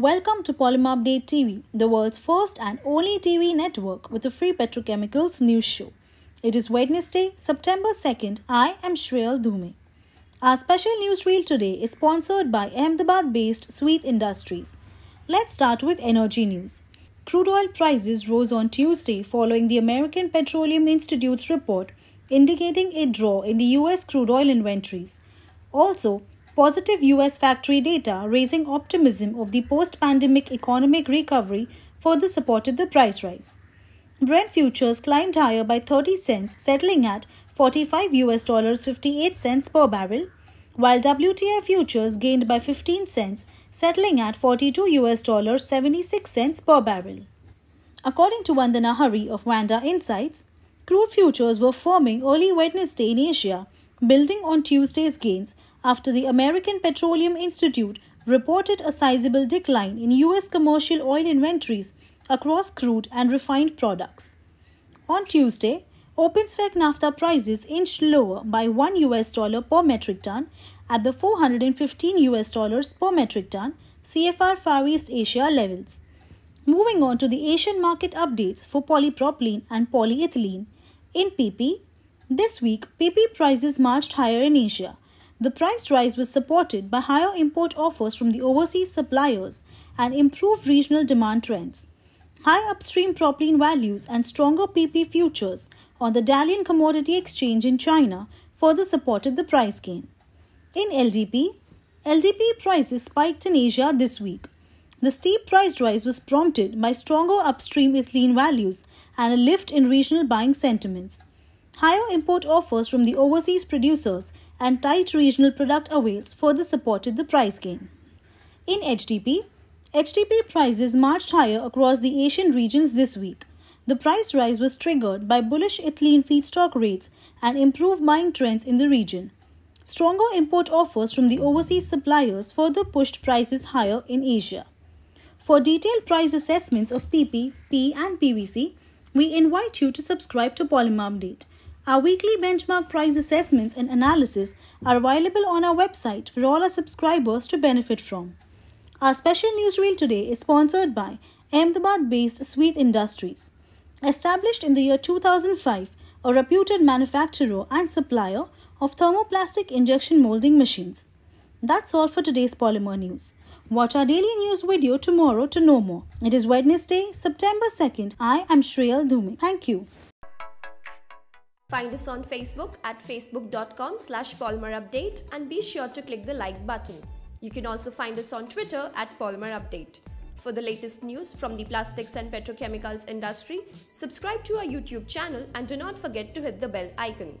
Welcome to Polymer Update TV, the world's first and only TV network with a free petrochemicals news show. It is Wednesday, September 2nd. I am Shreyal Dume. Our special news reel today is sponsored by Ahmedabad based Sweet Industries. Let's start with energy news. Crude oil prices rose on Tuesday following the American Petroleum Institute's report indicating a draw in the US crude oil inventories. Also, Positive US factory data raising optimism of the post pandemic economic recovery further supported the price rise. Brent futures climbed higher by 30 cents, settling at 45 US dollars 58 cents per barrel, while WTI futures gained by 15 cents, settling at 42 US dollars 76 cents per barrel. According to Vandana Hari of Wanda Insights, crude futures were forming early Wednesday in Asia, building on Tuesday's gains after the American Petroleum Institute reported a sizable decline in U.S. commercial oil inventories across crude and refined products. On Tuesday, OpenSpec nafta prices inched lower by 1 US dollar per metric ton at the 415 US dollars per metric ton CFR Far East Asia levels. Moving on to the Asian market updates for polypropylene and polyethylene. In PP, this week PP prices marched higher in Asia the price rise was supported by higher import offers from the overseas suppliers and improved regional demand trends. High upstream propylene values and stronger PP futures on the Dalian Commodity Exchange in China further supported the price gain. In LDP, LDP prices spiked in Asia this week. The steep price rise was prompted by stronger upstream ethylene values and a lift in regional buying sentiments. Higher import offers from the overseas producers and tight regional product avails further supported the price gain. In HDP, HDP prices marched higher across the Asian regions this week. The price rise was triggered by bullish ethylene feedstock rates and improved buying trends in the region. Stronger import offers from the overseas suppliers further pushed prices higher in Asia. For detailed price assessments of PP, P, and PVC, we invite you to subscribe to Polymer Update. Our weekly benchmark price assessments and analysis are available on our website for all our subscribers to benefit from. Our special newsreel today is sponsored by Ahmedabad based Sweet Industries. Established in the year 2005, a reputed manufacturer and supplier of thermoplastic injection molding machines. That's all for today's Polymer News. Watch our daily news video tomorrow to know more. It is Wednesday, September 2nd. I am Shreyal Dhume. Thank you. Find us on Facebook at facebook.com slash Update and be sure to click the like button. You can also find us on Twitter at Polymer Update. For the latest news from the plastics and petrochemicals industry, subscribe to our YouTube channel and do not forget to hit the bell icon.